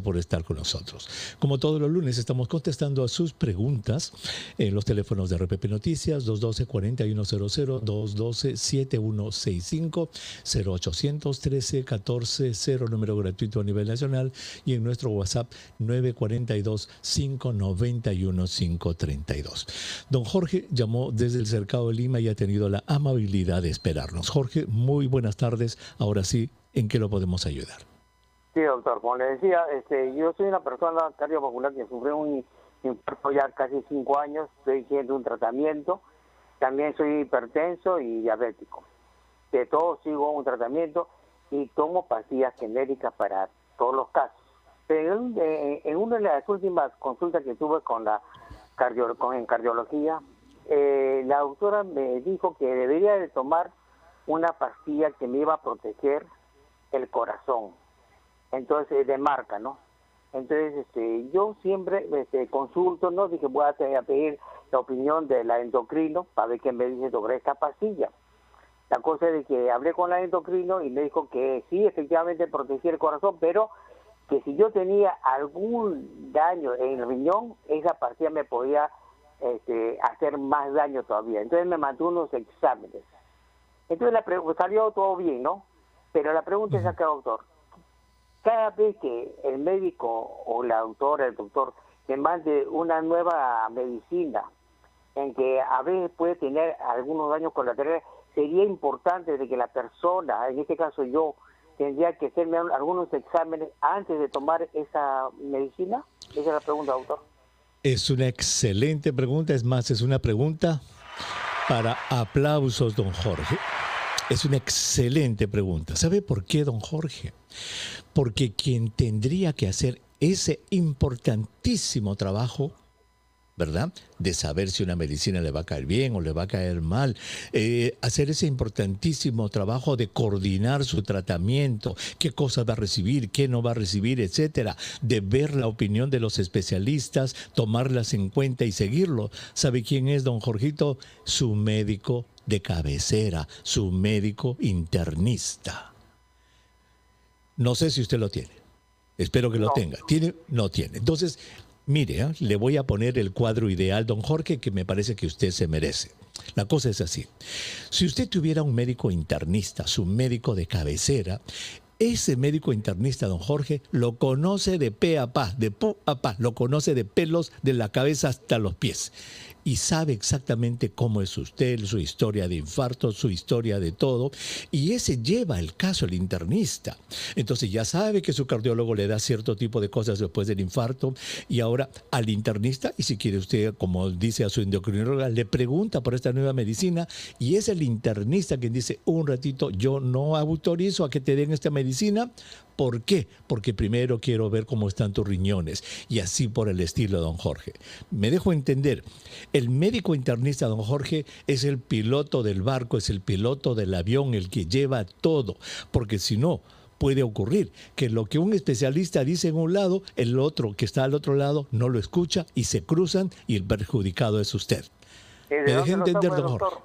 por estar con nosotros. Como todos los lunes, estamos contestando a sus preguntas en los teléfonos de RPP Noticias 212-4100, 212-7165-0813-14-0, número gratuito a nivel nacional, y en nuestro WhatsApp 942-591-532. Don Jorge llamó desde el cercado de Lima y ha tenido la amabilidad de esperarnos. Jorge, muy buenas tardes. Ahora sí, ¿en qué lo podemos ayudar? Sí, doctor, como le decía, este, yo soy una persona cardiovascular que sufre un infarto ya casi cinco años, estoy haciendo un tratamiento, también soy hipertenso y diabético. De todo sigo un tratamiento y tomo pastillas genéricas para todos los casos. Pero en, una de las últimas consultas que tuve con la con, en cardiología, eh, la doctora me dijo que debería de tomar una pastilla que me iba a proteger el corazón entonces eh, de marca, ¿no? Entonces, este, yo siempre este, consulto, ¿no? Dije, voy a, pedir la opinión de la endocrino para ver qué me dice sobre esta pastilla. La cosa es de que hablé con la endocrino y me dijo que sí, efectivamente protegía el corazón, pero que si yo tenía algún daño en el riñón, esa pastilla me podía este, hacer más daño todavía. Entonces me mandó unos exámenes. Entonces la salió todo bien, ¿no? Pero la pregunta es acá, doctor cada vez que el médico o la autora, el doctor, me mande una nueva medicina, en que a veces puede tener algunos daños colaterales, sería importante de que la persona, en este caso yo, tendría que hacerme algunos exámenes antes de tomar esa medicina? Esa es la pregunta, doctor. Es una excelente pregunta, es más, es una pregunta para aplausos, don Jorge. Es una excelente pregunta. ¿Sabe por qué, don Jorge? Porque quien tendría que hacer ese importantísimo trabajo ¿verdad? De saber si una medicina le va a caer bien o le va a caer mal. Eh, hacer ese importantísimo trabajo de coordinar su tratamiento, qué cosas va a recibir, qué no va a recibir, etcétera. De ver la opinión de los especialistas, tomarlas en cuenta y seguirlo. ¿Sabe quién es don Jorgito? Su médico de cabecera, su médico internista. No sé si usted lo tiene. Espero que lo tenga. ¿Tiene? No tiene. Entonces, mire, ¿ah? le voy a poner el cuadro ideal, don Jorge, que me parece que usted se merece. La cosa es así. Si usted tuviera un médico internista, su médico de cabecera, ese médico internista, don Jorge, lo conoce de pe a pa, de po a pa, lo conoce de pelos de la cabeza hasta los pies y sabe exactamente cómo es usted, su historia de infarto, su historia de todo, y ese lleva el caso el internista. Entonces ya sabe que su cardiólogo le da cierto tipo de cosas después del infarto y ahora al internista, y si quiere usted, como dice a su endocrinóloga, le pregunta por esta nueva medicina y es el internista quien dice, un ratito, yo no autorizo a que te den esta medicina ¿Por qué? Porque primero quiero ver cómo están tus riñones y así por el estilo, don Jorge. Me dejo entender, el médico internista, don Jorge, es el piloto del barco, es el piloto del avión, el que lleva todo, porque si no, puede ocurrir, que lo que un especialista dice en un lado, el otro que está al otro lado no lo escucha y se cruzan y el perjudicado es usted. ¿Me deja entender, don Jorge?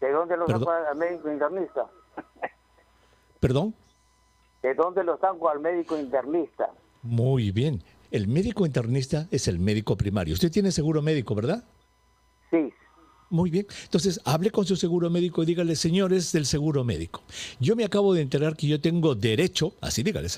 ¿De dónde lo sacó el médico internista? ¿Perdón? de dónde lo saco al médico internista. Muy bien. El médico internista es el médico primario. Usted tiene seguro médico, ¿verdad? Sí, muy bien. Entonces, hable con su seguro médico y dígale, señores del seguro médico, yo me acabo de enterar que yo tengo derecho, así dígale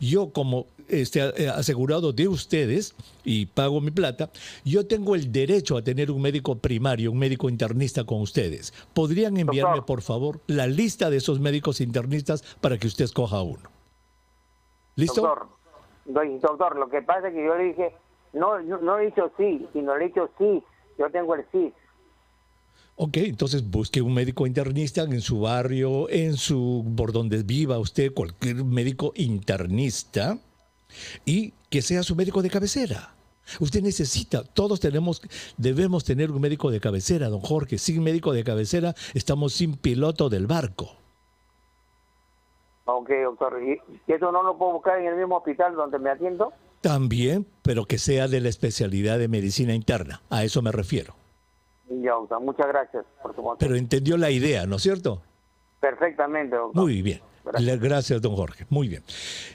yo como este, eh, asegurado de ustedes y pago mi plata, yo tengo el derecho a tener un médico primario, un médico internista con ustedes. ¿Podrían enviarme, por favor, la lista de esos médicos internistas para que usted escoja uno? ¿Listo? Doctor, doctor lo que pasa es que yo le dije, no, no, no le he dicho sí, sino le he dicho sí, yo tengo el sí Ok, entonces busque un médico internista en su barrio, en su por donde viva usted, cualquier médico internista y que sea su médico de cabecera. Usted necesita, todos tenemos, debemos tener un médico de cabecera, don Jorge. Sin médico de cabecera estamos sin piloto del barco. Ok, doctor. ¿Y eso no lo puedo buscar en el mismo hospital donde me atiendo? También, pero que sea de la especialidad de medicina interna. A eso me refiero. Muchas gracias por Pero entendió la idea, ¿no es cierto? Perfectamente, doctor. Muy bien. Gracias. don Jorge. Muy bien.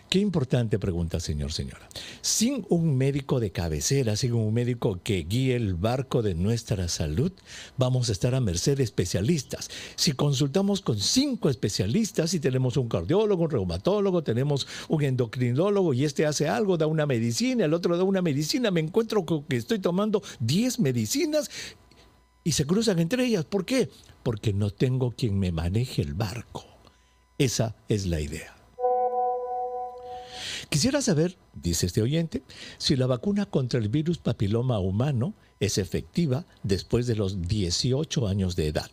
Qué importante pregunta, señor, señora. Sin un médico de cabecera, sin un médico que guíe el barco de nuestra salud, vamos a estar a merced de especialistas. Si consultamos con cinco especialistas, si tenemos un cardiólogo, un reumatólogo, tenemos un endocrinólogo y este hace algo, da una medicina, el otro da una medicina, me encuentro con que estoy tomando 10 medicinas y se cruzan entre ellas. ¿Por qué? Porque no tengo quien me maneje el barco. Esa es la idea. Quisiera saber, dice este oyente, si la vacuna contra el virus papiloma humano es efectiva después de los 18 años de edad.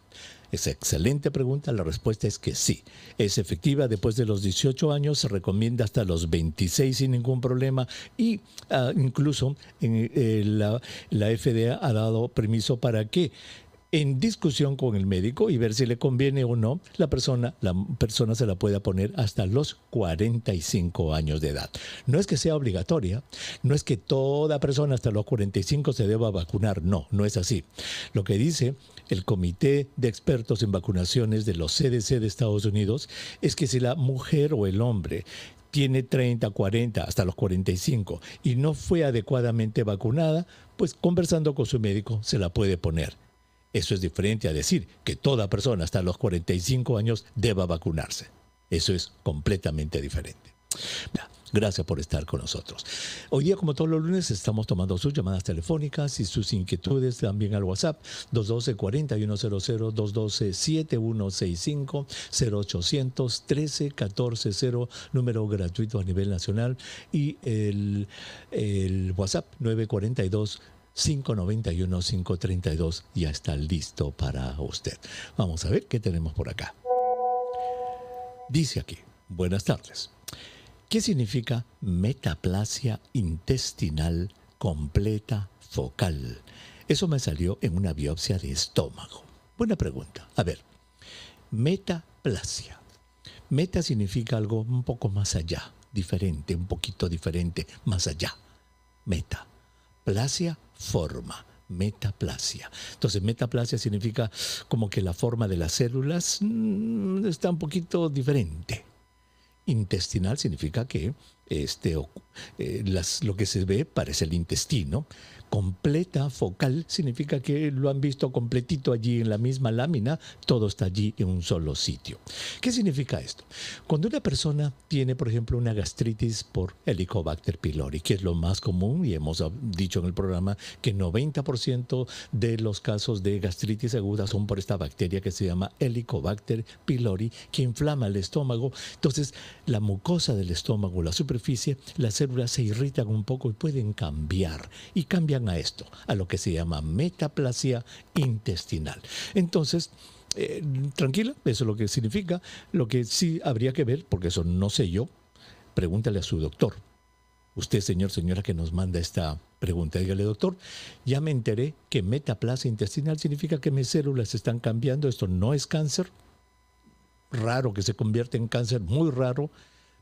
Es excelente pregunta, la respuesta es que sí. Es efectiva después de los 18 años, se recomienda hasta los 26 sin ningún problema y ah, incluso en, eh, la, FDA ha dado permiso para que en discusión con el médico y ver si le conviene o no, la persona, la persona se la pueda poner hasta los 45 años de edad. No es que sea obligatoria, no es que toda persona hasta los 45 se deba vacunar, no, no es así. Lo que dice el Comité de Expertos en Vacunaciones de los CDC de Estados Unidos es que si la mujer o el hombre tiene 30, 40, hasta los 45 y no fue adecuadamente vacunada, pues conversando con su médico se la puede poner. Eso es diferente a decir que toda persona hasta los 45 años deba vacunarse. Eso es completamente diferente. Gracias por estar con nosotros. Hoy día, como todos los lunes, estamos tomando sus llamadas telefónicas y sus inquietudes también al WhatsApp 212-4100, 212-7165, 0800 13140 número gratuito a nivel nacional y el WhatsApp 942 591-532 ya está listo para usted. Vamos a ver qué tenemos por acá. Dice aquí, buenas tardes. ¿Qué significa metaplasia intestinal completa focal? Eso me salió en una biopsia de estómago. Buena pregunta. A ver, metaplasia. Meta significa algo un poco más allá, diferente, un poquito diferente, más allá. Meta. Plasia, forma. Metaplasia. Entonces, metaplasia significa como que la forma de las células mm, está un poquito diferente. Intestinal significa que este, eh, lo que se ve parece el intestino. Completa, focal, significa que lo han visto completito allí en la misma lámina, todo está allí en un solo sitio. ¿Qué significa esto? Cuando una persona tiene, por ejemplo, una gastritis por Helicobacter pylori, que es lo más común, y hemos dicho en el programa que 90% de los casos de gastritis aguda son por esta bacteria que se llama Helicobacter pylori, que inflama el estómago. Entonces, la mucosa del estómago, la superficie las células se irritan un poco y pueden cambiar. Y cambian a esto, a lo que se llama metaplasia intestinal. Entonces, eh, tranquila, eso es lo que significa. Lo que sí habría que ver, porque eso no sé yo, pregúntale a su doctor. Usted, señor, señora, que nos manda esta pregunta, dígale, doctor, ya me enteré que metaplasia intestinal significa que mis células están cambiando, esto no es cáncer, raro que se convierte en cáncer, muy raro,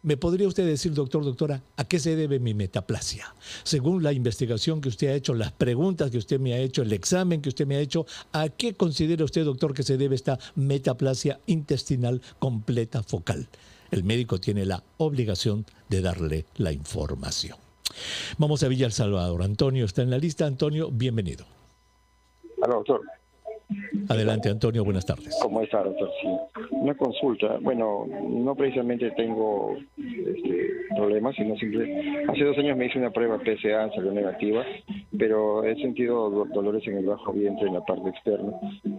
¿Me podría usted decir, doctor, doctora, a qué se debe mi metaplasia? Según la investigación que usted ha hecho, las preguntas que usted me ha hecho, el examen que usted me ha hecho, ¿a qué considera usted, doctor, que se debe esta metaplasia intestinal completa focal? El médico tiene la obligación de darle la información. Vamos a Villa El Salvador. Antonio está en la lista. Antonio, bienvenido. Hola, doctor. Adelante, Antonio, buenas tardes. ¿Cómo está, doctor? Sí. Una consulta. Bueno, no precisamente tengo este, problemas, sino simplemente, Hace dos años me hice una prueba PSA, salió negativa, pero he sentido dolores en el bajo vientre, en la parte externa.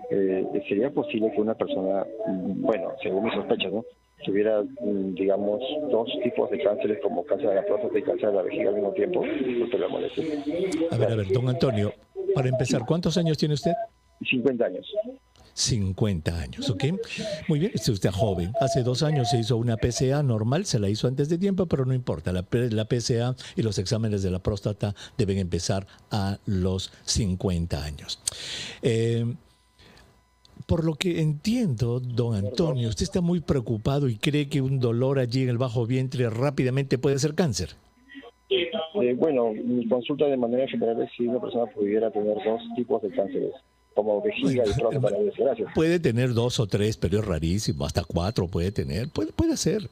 Eh, ¿Sería posible que una persona, bueno, según mis sospechas, ¿no? tuviera, mm, digamos, dos tipos de cánceres como cáncer de la próstata y cáncer de la vejiga al mismo tiempo, no te lo A ver, a ver, don Antonio, para empezar, ¿cuántos años tiene usted? 50 años. 50 años, ¿ok? Muy bien, usted usted joven, hace dos años se hizo una PCA normal, se la hizo antes de tiempo, pero no importa, la, la PCA y los exámenes de la próstata deben empezar a los 50 años. Eh, por lo que entiendo, don Antonio, usted está muy preocupado y cree que un dolor allí en el bajo vientre rápidamente puede ser cáncer. Eh, bueno, mi consulta de manera general es si una persona pudiera tener dos tipos de cánceres como vejiga y para Puede tener dos o tres, pero es rarísimo, hasta cuatro puede tener, puede, puede ser.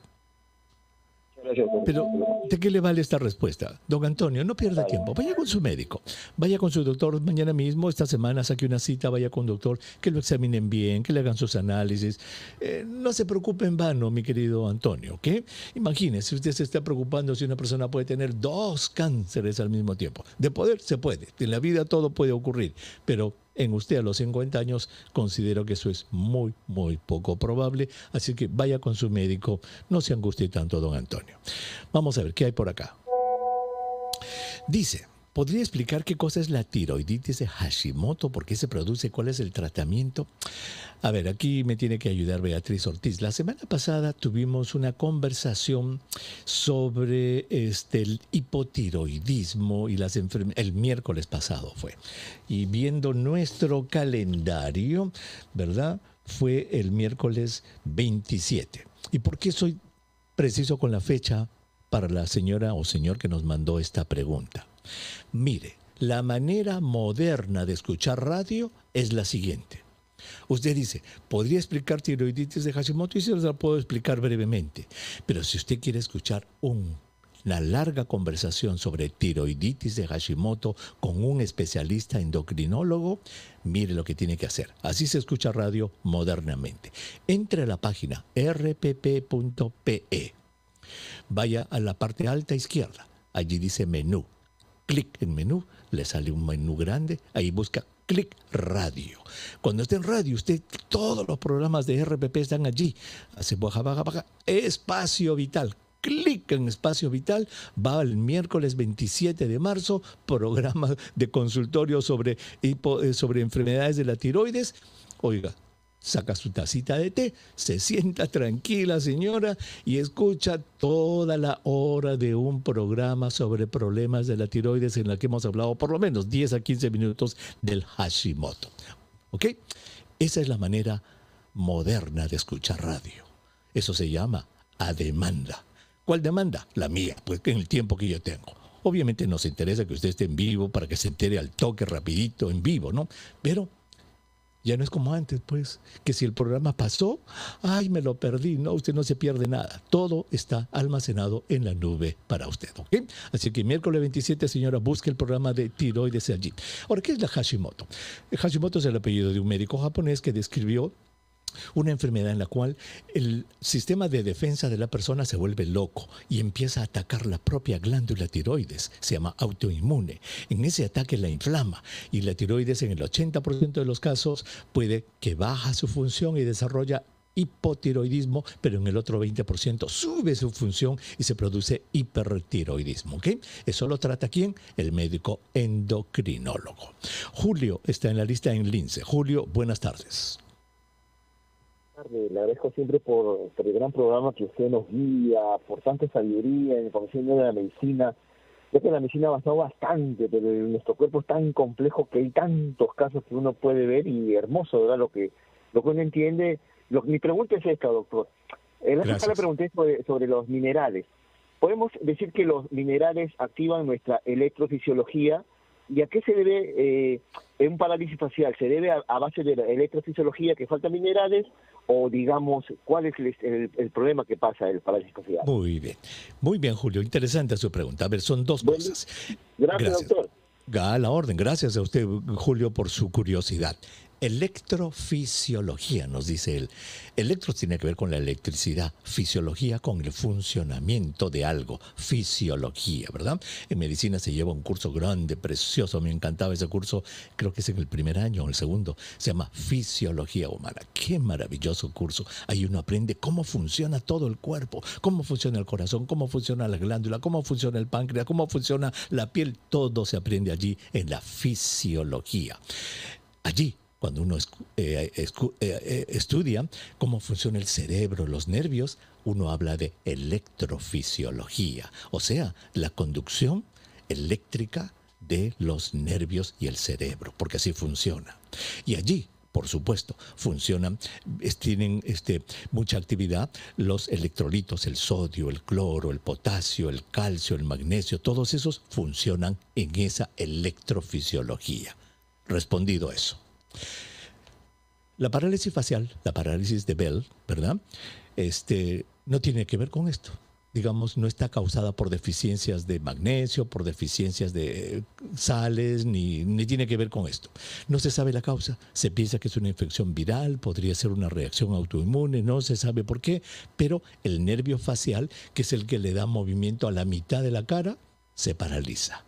pero, ¿de qué le vale esta respuesta? Don Antonio, no pierda tiempo. Vaya con su médico. Vaya con su doctor mañana mismo, esta semana, saque una cita, vaya con doctor, que lo examinen bien, que le hagan sus análisis. Eh, no se preocupe en vano, mi querido Antonio, ¿ok? Imagínese, usted se está preocupando si una persona puede tener dos cánceres al mismo tiempo. De poder, se puede. En la vida todo puede ocurrir, pero en usted a los 50 años, considero que eso es muy, muy poco probable. Así que vaya con su médico, no se angustie tanto, don Antonio. Vamos a ver qué hay por acá. Dice, ¿Podría explicar qué cosa es la tiroiditis de Hashimoto? ¿Por qué se produce? ¿Cuál es el tratamiento? A ver, aquí me tiene que ayudar Beatriz Ortiz. La semana pasada tuvimos una conversación sobre este, el hipotiroidismo y las enfermedades. El miércoles pasado fue. Y viendo nuestro calendario, ¿verdad? Fue el miércoles 27. ¿Y por qué soy preciso con la fecha para la señora o señor que nos mandó esta pregunta? Mire, la manera moderna de escuchar radio es la siguiente. Usted dice, podría explicar tiroiditis de Hashimoto y se la puedo explicar brevemente, pero si usted quiere escuchar una larga conversación sobre tiroiditis de Hashimoto con un especialista endocrinólogo, mire lo que tiene que hacer. Así se escucha radio modernamente. Entre a la página rpp.pe. Vaya a la parte alta izquierda. Allí dice menú clic en menú, le sale un menú grande, ahí busca clic radio. Cuando esté en radio, usted, todos los programas de RPP están allí. Hace baja, baja, baja, espacio vital. Clic en Espacio Vital, va el miércoles 27 de marzo, programa de consultorio sobre, eh, sobre enfermedades de la tiroides. Oiga, saca su tacita de té, se sienta tranquila señora y escucha toda la hora de un programa sobre problemas de la tiroides en la que hemos hablado por lo menos 10 a 15 minutos del Hashimoto. ¿Ok? Esa es la manera moderna de escuchar radio. Eso se llama a demanda. ¿Cuál demanda? La mía, pues en el tiempo que yo tengo. Obviamente nos interesa que usted esté en vivo para que se entere al toque rapidito en vivo, ¿no? Pero ya no es como antes, pues, que si el programa pasó, ay, me lo perdí. No, usted no se pierde nada. Todo está almacenado en la nube para usted. ¿OK? Así que miércoles 27, señora, busque el programa de tiroides allí. Ahora, ¿qué es la Hashimoto? Hashimoto es el apellido de un médico japonés que describió una enfermedad en la cual el sistema de defensa de la persona se vuelve loco y empieza a atacar la propia glándula tiroides, se llama autoinmune. En ese ataque la inflama y la tiroides en el 80% de los casos puede que baja su función y desarrolla hipotiroidismo, pero en el otro 20% sube su función y se produce hipertiroidismo. Eso lo trata quién? El médico endocrinólogo. Julio está en la lista en Lince. Julio, buenas tardes le agradezco siempre por, por, el gran programa que usted nos guía, por tanta sabiduría, en información de la medicina. Ya que la medicina ha avanzado bastante, pero nuestro cuerpo es tan complejo que hay tantos casos que uno puede ver y hermoso, ¿verdad? Lo que, lo que uno entiende. mi pregunta es esta, doctor. En la le pregunté sobre, sobre los minerales. Podemos decir que los minerales activan nuestra electrofisiología ¿Y a qué se debe eh, un parálisis facial? ¿Se debe a, base de la electrofisiología que faltan minerales? O digamos, ¿cuál es el, problema que pasa el parálisis facial? Muy bien, muy bien Julio, interesante su pregunta. A ver, son dos cosas. Gracias, gracias, doctor. A la orden, gracias a usted Julio por su curiosidad. Electrofisiología, nos dice él. Electro tiene que ver con la electricidad, fisiología con el funcionamiento de algo, fisiología, ¿verdad? En medicina se lleva un curso grande, precioso, me encantaba ese curso, creo que es en el primer año o el segundo, se llama Fisiología Humana. Qué maravilloso curso. Ahí uno aprende cómo funciona todo el cuerpo, cómo funciona el corazón, cómo funciona la glándula, cómo funciona el páncreas, cómo funciona la piel, todo se aprende allí en la fisiología. Allí cuando uno eh, eh, eh, estudia cómo funciona el cerebro, los nervios, uno habla de electrofisiología, o sea, la conducción eléctrica de los nervios y el cerebro, porque así funciona. Y allí, por supuesto, funcionan, tienen este, mucha actividad los electrolitos, el sodio, el cloro, el potasio, el calcio, el magnesio, todos esos funcionan en esa electrofisiología. Respondido eso. La parálisis facial, la parálisis de Bell, ¿verdad? Este, no tiene que ver con esto. Digamos, no está causada por deficiencias de magnesio, por deficiencias de eh, sales, ni, ni tiene que ver con esto. No se sabe la causa. Se piensa que es una infección viral, podría ser una reacción autoinmune, no se sabe por qué, pero el nervio facial, que es el que le da movimiento a la mitad de la cara, se paraliza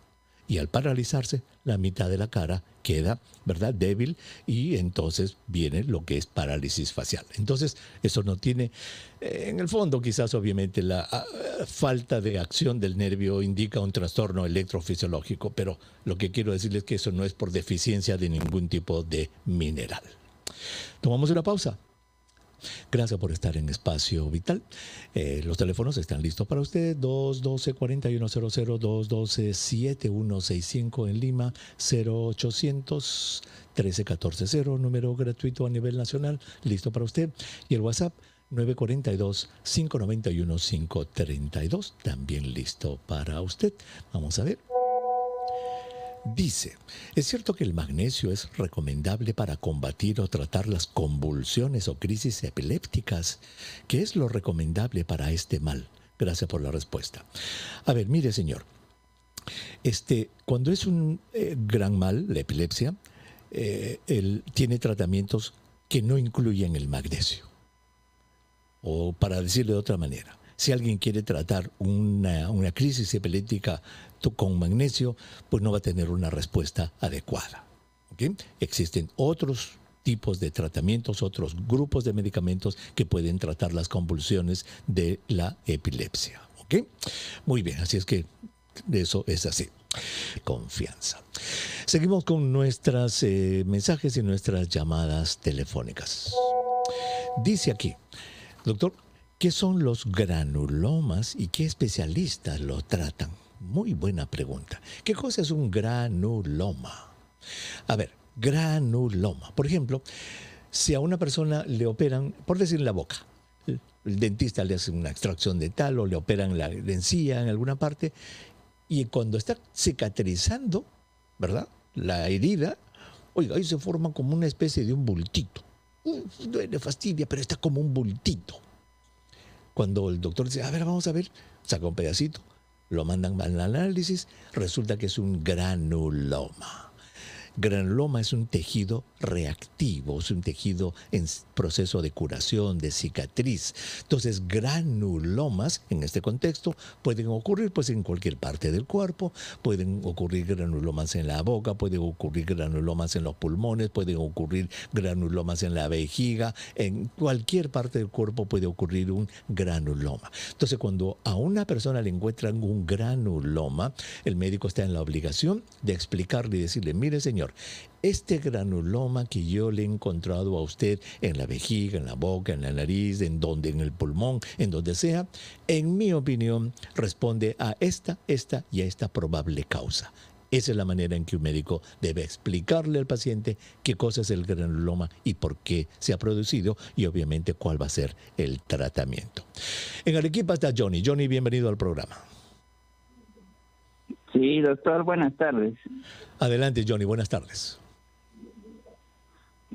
y al paralizarse la mitad de la cara queda, ¿verdad?, débil y entonces viene lo que es parálisis facial. Entonces, eso no tiene, eh, en el fondo quizás obviamente la ah, falta de acción del nervio indica un trastorno electrofisiológico, pero lo que quiero decirles es que eso no es por deficiencia de ningún tipo de mineral. Tomamos una pausa Gracias por estar en Espacio Vital. Eh, los teléfonos están listos para usted. 212-4100, 212-7165 en Lima, 0800 13140, número gratuito a nivel nacional, listo para usted. Y el WhatsApp 942-591-532, también listo para usted. Vamos a ver. Dice, ¿es cierto que el magnesio es recomendable para combatir o tratar las convulsiones o crisis epilépticas? ¿Qué es lo recomendable para este mal? Gracias por la respuesta. A ver, mire señor, este, cuando es un eh, gran mal, la epilepsia, eh, él tiene tratamientos que no incluyen el magnesio. O para decirlo de otra manera, si alguien quiere tratar una, crisis epiléptica con magnesio, pues no va a tener una respuesta adecuada. Existen otros tipos de tratamientos, otros grupos de medicamentos que pueden tratar las convulsiones de la epilepsia. Muy bien, así es que eso es así. Confianza. Seguimos con nuestros eh, mensajes y nuestras llamadas telefónicas. Dice aquí, doctor, ¿Qué son los granulomas y qué especialistas lo tratan? Muy buena pregunta. ¿Qué cosa es un granuloma? A ver, granuloma. Por ejemplo, si a una persona le operan, por decir la boca, el dentista le hace una extracción de tal o le operan la encía en alguna parte, y cuando está cicatrizando, ¿verdad? La herida, oiga, ahí se forma como una especie de un bultito. Uf, duele, fastidia, pero está como un bultito. Cuando el doctor dice, a ver, vamos a ver, saca un pedacito, lo mandan al análisis, resulta que es un granuloma granuloma es un tejido reactivo, es un tejido en proceso de curación, de cicatriz. Entonces, granulomas en este contexto pueden ocurrir pues en cualquier parte del cuerpo, pueden ocurrir granulomas en la boca, pueden ocurrir granulomas en los pulmones, pueden ocurrir granulomas en la vejiga, en cualquier parte del cuerpo puede ocurrir un granuloma. Entonces, cuando a una persona le encuentran un granuloma, el médico está en la obligación de explicarle y decirle, mire señor, este granuloma que yo le he encontrado a usted en la vejiga, en la boca, en la nariz, en donde, en el pulmón, en donde sea, en mi opinión, responde a esta, esta y a esta probable causa. Esa es la manera en que un médico debe explicarle al paciente qué cosa es el granuloma y por qué se ha producido y obviamente cuál va a ser el tratamiento. En Arequipa está Johnny. Johnny, bienvenido al programa. Sí, doctor, buenas tardes. Adelante, Johnny, buenas tardes.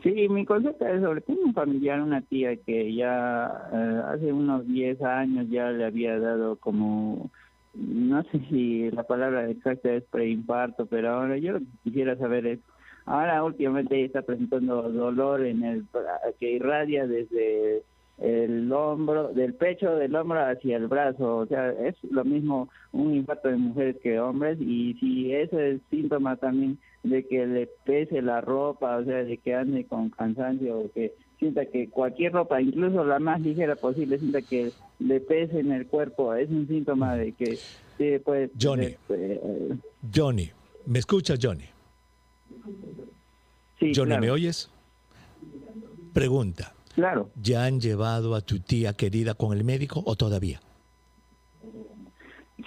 Sí, mi consulta es sobre tengo un familiar, una tía que ya eh, hace unos 10 años ya le había dado como, no sé si la palabra exacta es preimparto, pero ahora yo quisiera saber es, ahora últimamente está presentando dolor en el que irradia desde el hombro, del pecho, del hombro hacia el brazo. O sea, es lo mismo un impacto de mujeres que hombres y si ese es síntoma también de que le pese la ropa, o sea, de que ande con cansancio o que sienta que cualquier ropa, incluso la más ligera posible, sienta que le pese en el cuerpo, es un síntoma de que se pues, Johnny, eh, Johnny, ¿me escuchas Johnny? Sí, Johnny, ¿me oyes? Pregunta, Claro. ¿Ya han llevado a tu tía querida con el médico o todavía?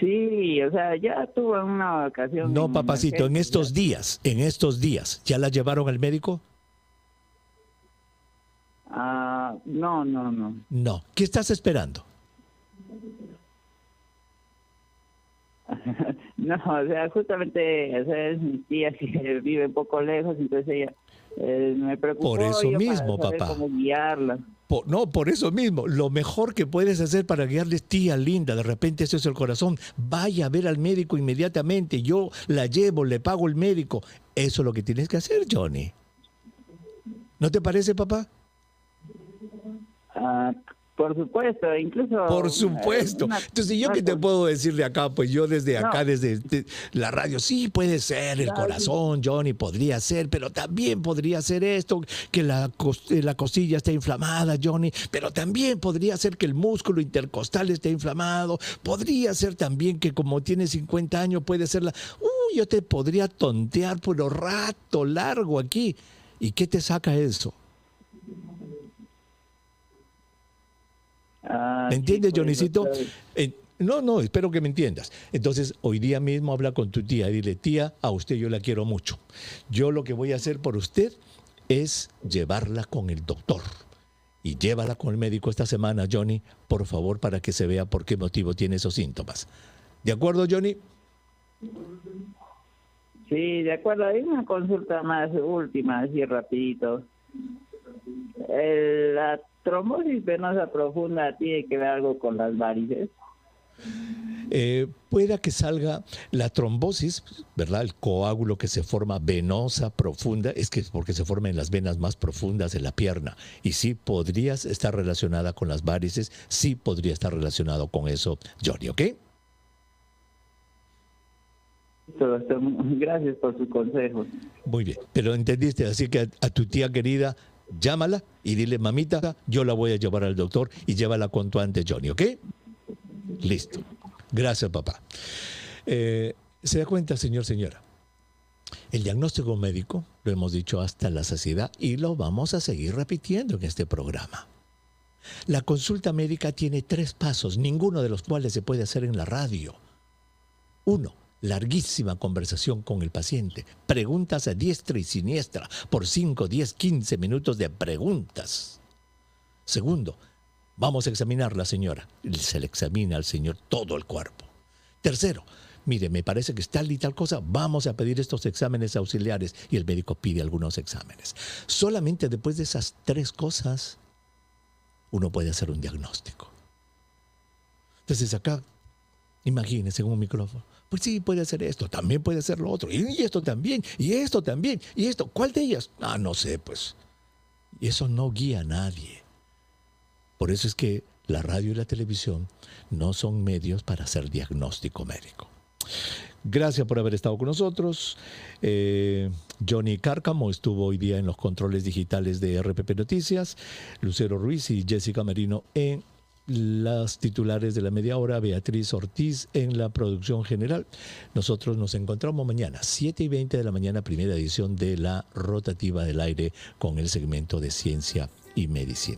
Sí, o sea, ya tuvo una vacación. No, papacito, en estos días, en estos días, ¿ya la llevaron al médico? Ah, no, no, no. No. ¿Qué estás esperando? no, o sea, justamente, es mi tía que vive un poco lejos, entonces ella eh, por eso mismo, papá. no, por eso mismo. Lo mejor que puedes hacer para guiarles, tía linda, de repente eso es el corazón. Vaya a ver al médico inmediatamente. Yo la llevo, le pago el médico. Eso es lo que tienes que hacer, Johnny. ¿No te parece, papá? Ah, por supuesto, incluso... Por eh, supuesto. Entonces, ¿yo qué te puedo decir de acá? Pues yo desde acá, desde la radio, sí, puede ser el corazón, Johnny, podría ser, pero también podría ser esto, que la, eh, la costilla está inflamada, Johnny, pero también podría ser que el músculo intercostal esté inflamado, podría ser también que como tiene 50 años, puede ser la... Uh, yo te podría tontear por un rato largo aquí. ¿Y qué te saca eso? Ah, ¿Me entiendes, Johnnycito. Eh, no no, espero que me entiendas. Entonces, hoy día mismo habla con tu tía y dile, tía, a usted yo la quiero mucho. Yo lo que voy a hacer por usted es llevarla con el doctor. Y llévala con el médico esta semana, Johnny, por favor, para que se vea por qué motivo tiene esos síntomas. ¿De acuerdo, Johnny? Sí, de acuerdo. Hay una consulta más última, así rapidito. la trombosis venosa profunda tiene que ver algo con las varices. Eh, Puede que salga la trombosis, ¿verdad? El coágulo que se forma venosa, profunda, es que porque se forma en las venas más profundas de la pierna. Y sí podrías estar relacionada con las varices, sí podría estar relacionado con eso, Johnny, ¿ok? Gracias por su consejo. Muy bien, pero entendiste, así que a tu tía querida llámala y dile, mamita, yo la voy a llevar al doctor y llévala cuanto antes, Johnny, ¿ok? Listo. Gracias, papá. Eh, ¿Se da cuenta, señor, señora? El diagnóstico médico lo hemos dicho hasta la saciedad y lo vamos a seguir repitiendo en este programa. La consulta médica tiene tres pasos, ninguno de los cuales se puede hacer en la radio. Uno, larguísima conversación con el paciente, preguntas a diestra y siniestra, por 5, 10, 15 minutos de preguntas. Segundo, vamos a examinar la señora. Se le examina al señor todo el cuerpo. Tercero, mire, me parece que es tal y tal cosa, vamos a pedir estos exámenes auxiliares y el médico pide algunos exámenes. Solamente después de esas tres cosas, uno puede hacer un diagnóstico. Entonces acá, imagínense en un micrófono, pues sí, puede hacer esto, también puede hacer lo otro, y, esto también, y esto también, y esto. ¿Cuál de ellas? Ah, no sé, pues. Y eso no guía a nadie. Por eso es que la radio y la televisión no son medios para hacer diagnóstico médico. Gracias por haber estado con nosotros. Eh, Johnny Cárcamo estuvo hoy día en los controles digitales de RPP Noticias, Lucero Ruiz y Jessica Merino en las titulares de la media hora, Beatriz Ortiz en la producción general. Nosotros nos encontramos mañana, 7 y 20 de la mañana, primera edición de la rotativa del aire con el segmento de ciencia y medicina.